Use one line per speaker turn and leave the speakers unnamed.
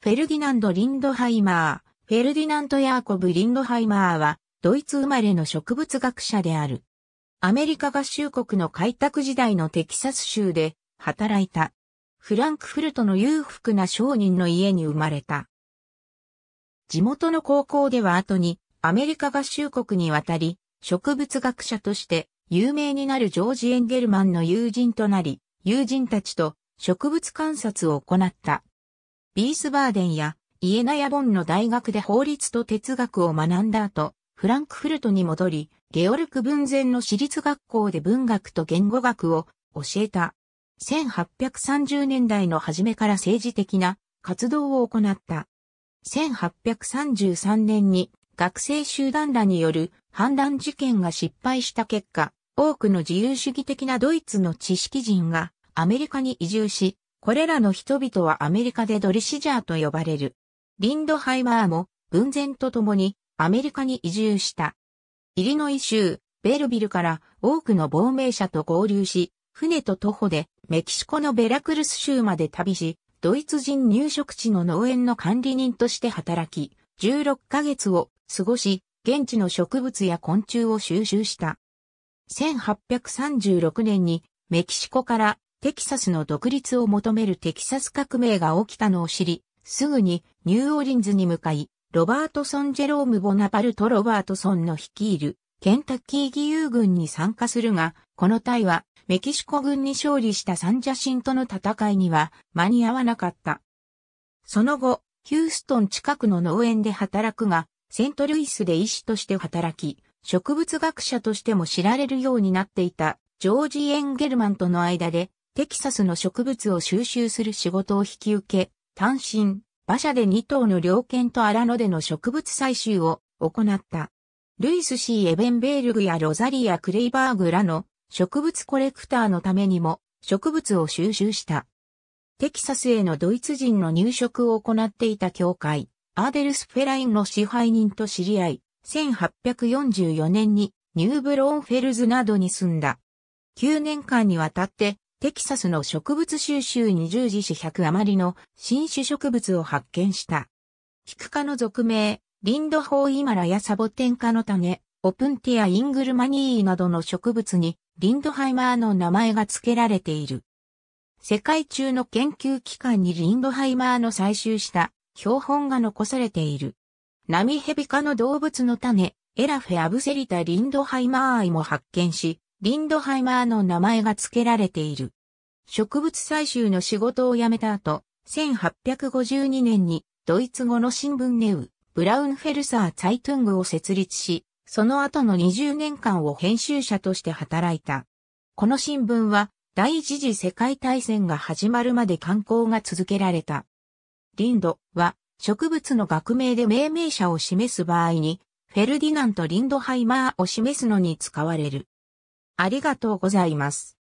フェルディナンド・リンドハイマー、フェルディナント・ヤーコブ・リンドハイマーは、ドイツ生まれの植物学者である。アメリカ合衆国の開拓時代のテキサス州で働いた。フランクフルトの裕福な商人の家に生まれた。地元の高校では後にアメリカ合衆国に渡り、植物学者として有名になるジョージ・エンゲルマンの友人となり、友人たちと植物観察を行った。ビースバーデンやイエナヤボンの大学で法律と哲学を学んだ後、フランクフルトに戻り、ゲオルク文前の私立学校で文学と言語学を教えた。1830年代の初めから政治的な活動を行った。1833年に学生集団らによる反乱事件が失敗した結果、多くの自由主義的なドイツの知識人がアメリカに移住し、これらの人々はアメリカでドリシジャーと呼ばれる。リンドハイマーも文前と共にアメリカに移住した。イリノイ州、ベルビルから多くの亡命者と合流し、船と徒歩でメキシコのベラクルス州まで旅し、ドイツ人入植地の農園の管理人として働き、16ヶ月を過ごし、現地の植物や昆虫を収集した。1836年にメキシコからテキサスの独立を求めるテキサス革命が起きたのを知り、すぐにニューオーリンズに向かい、ロバートソン・ジェローム・ボナパルト・ロバートソンの率いるケンタッキー義勇軍に参加するが、この隊はメキシコ軍に勝利したサンジャシンとの戦いには間に合わなかった。その後、ヒューストン近くの農園で働くが、セントルイスで医師として働き、植物学者としても知られるようになっていたジョージ・エンゲルマンとの間でテキサスの植物を収集する仕事を引き受け、単身、馬車で2頭の猟犬と荒野での植物採集を行った。ルイスシー・エベンベールグやロザリア・クレイバーグらの植物コレクターのためにも植物を収集した。テキサスへのドイツ人の入植を行っていた教会、アーデルスフェラインの支配人と知り合い、1844年にニューブローンフェルズなどに住んだ。9年間にわたってテキサスの植物収集に従事し100余りの新種植物を発見した。キク科の属名、リンドホーイマラやサボテン科の種、オプンティア・イングルマニーなどの植物にリンドハイマーの名前が付けられている。世界中の研究機関にリンドハイマーの採集した標本が残されている。ナミヘビ科の動物の種、エラフェアブセリタ・リンドハイマーイも発見し、リンドハイマーの名前が付けられている。植物採集の仕事を辞めた後、1852年にドイツ語の新聞ネウ、ブラウンフェルサー・ツァイトゥングを設立し、その後の20年間を編集者として働いた。この新聞は第一次世界大戦が始まるまで刊行が続けられた。リンドは植物の学名で命名者を示す場合に、フェルディナント・リンドハイマーを示すのに使われる。ありがとうございます。